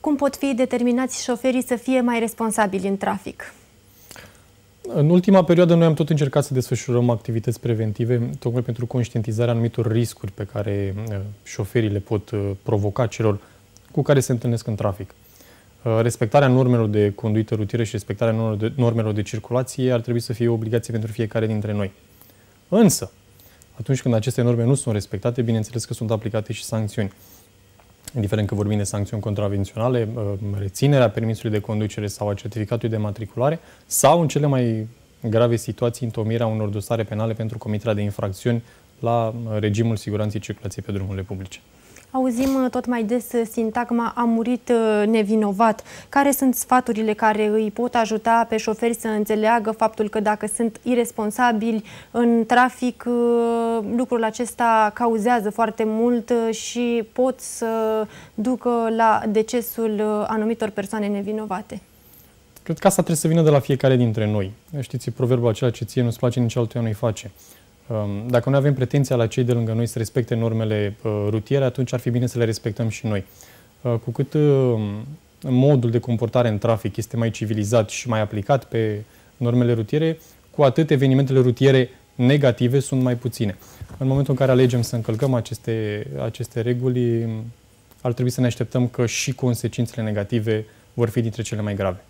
Cum pot fi determinați șoferii să fie mai responsabili în trafic? În ultima perioadă noi am tot încercat să desfășurăm activități preventive, tocmai pentru conștientizarea anumitor riscuri pe care uh, șoferii le pot uh, provoca celor cu care se întâlnesc în trafic. Uh, respectarea normelor de conduită rutieră și respectarea normelor de circulație ar trebui să fie o obligație pentru fiecare dintre noi. Însă, atunci când aceste norme nu sunt respectate, bineînțeles că sunt aplicate și sancțiuni indiferent că vorbim de sancțiuni contravenționale, uh, reținerea permisului de conducere sau a certificatului de matriculare, sau în cele mai grave situații, întomirea unor dosare penale pentru comiterea de infracțiuni la uh, regimul siguranței circulației pe drumurile publice. Auzim uh, tot mai des uh, sintagma a murit uh, nevinovat. Care sunt sfaturile care îi pot ajuta pe șoferi să înțeleagă faptul că dacă sunt irresponsabili în trafic, lucrul acesta cauzează foarte mult și pot să ducă la decesul anumitor persoane nevinovate? Cred că asta trebuie să vină de la fiecare dintre noi. Știți, proverbul acela ce ție nu-ți place, nici altuia nu-i face. Um, dacă noi avem pretenția la cei de lângă noi să respecte normele uh, rutiere, atunci ar fi bine să le respectăm și noi. Uh, cu cât um, modul de comportare în trafic este mai civilizat și mai aplicat pe normele rutiere, cu atât evenimentele rutiere negative sunt mai puține. În momentul în care alegem să încălcăm aceste, aceste reguli, um, ar trebui să ne așteptăm că și consecințele negative vor fi dintre cele mai grave.